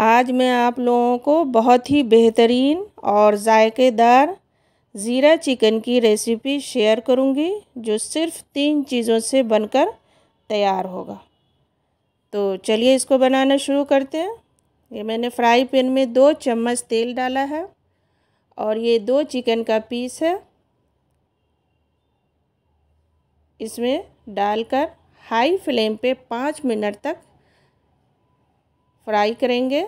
आज मैं आप लोगों को बहुत ही बेहतरीन और ज़ायक़ेदार ज़ीरा चिकन की रेसिपी शेयर करूंगी जो सिर्फ तीन चीज़ों से बनकर तैयार होगा तो चलिए इसको बनाना शुरू करते हैं ये मैंने फ्राई पैन में दो चम्मच तेल डाला है और ये दो चिकन का पीस है इसमें डालकर हाई फ्लेम पे पाँच मिनट तक फ्राई करेंगे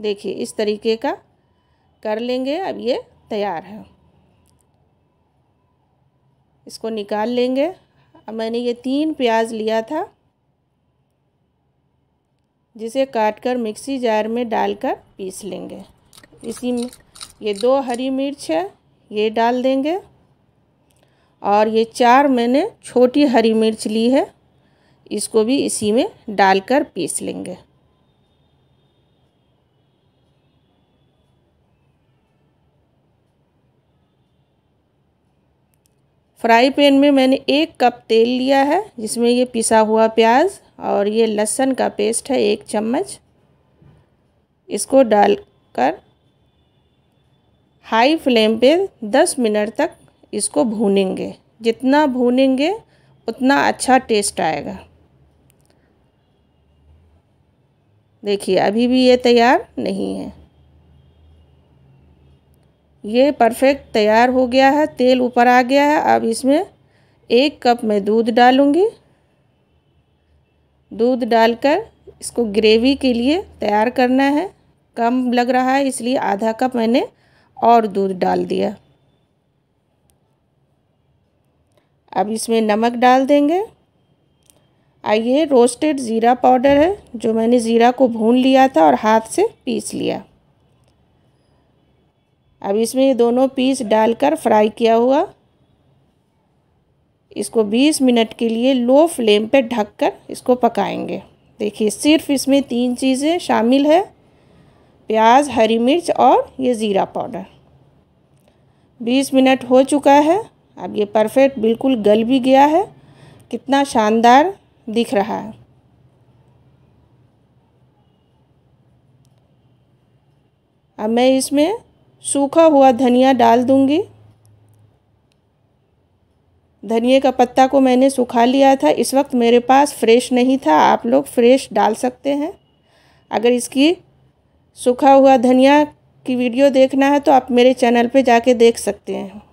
देखिए इस तरीके का कर लेंगे अब ये तैयार है इसको निकाल लेंगे अब मैंने ये तीन प्याज लिया था जिसे काटकर मिक्सी जार में डालकर पीस लेंगे इसी में ये दो हरी मिर्च है ये डाल देंगे और ये चार मैंने छोटी हरी मिर्च ली है इसको भी इसी में डालकर पीस लेंगे फ्राई पैन में मैंने एक कप तेल लिया है जिसमें ये पिसा हुआ प्याज और ये लहसुन का पेस्ट है एक चम्मच इसको डालकर हाई फ्लेम पे 10 मिनट तक इसको भूनेंगे जितना भूनेंगे उतना अच्छा टेस्ट आएगा देखिए अभी भी ये तैयार नहीं है ये परफेक्ट तैयार हो गया है तेल ऊपर आ गया है अब इसमें एक कप में दूध डालूँगी दूध डालकर इसको ग्रेवी के लिए तैयार करना है कम लग रहा है इसलिए आधा कप मैंने और दूध डाल दिया अब इसमें नमक डाल देंगे आइए रोस्टेड ज़ीरा पाउडर है जो मैंने ज़ीरा को भून लिया था और हाथ से पीस लिया अब इसमें ये दोनों पीस डालकर फ्राई किया हुआ इसको 20 मिनट के लिए लो फ्लेम पे ढककर इसको पकाएंगे देखिए सिर्फ इसमें तीन चीज़ें शामिल है प्याज हरी मिर्च और ये ज़ीरा पाउडर 20 मिनट हो चुका है अब ये परफेक्ट बिल्कुल गल भी गया है कितना शानदार दिख रहा है अब मैं इसमें सूखा हुआ धनिया डाल दूँगी धनिए का पत्ता को मैंने सुखा लिया था इस वक्त मेरे पास फ्रेश नहीं था आप लोग फ्रेश डाल सकते हैं अगर इसकी सूखा हुआ धनिया की वीडियो देखना है तो आप मेरे चैनल पे जाके देख सकते हैं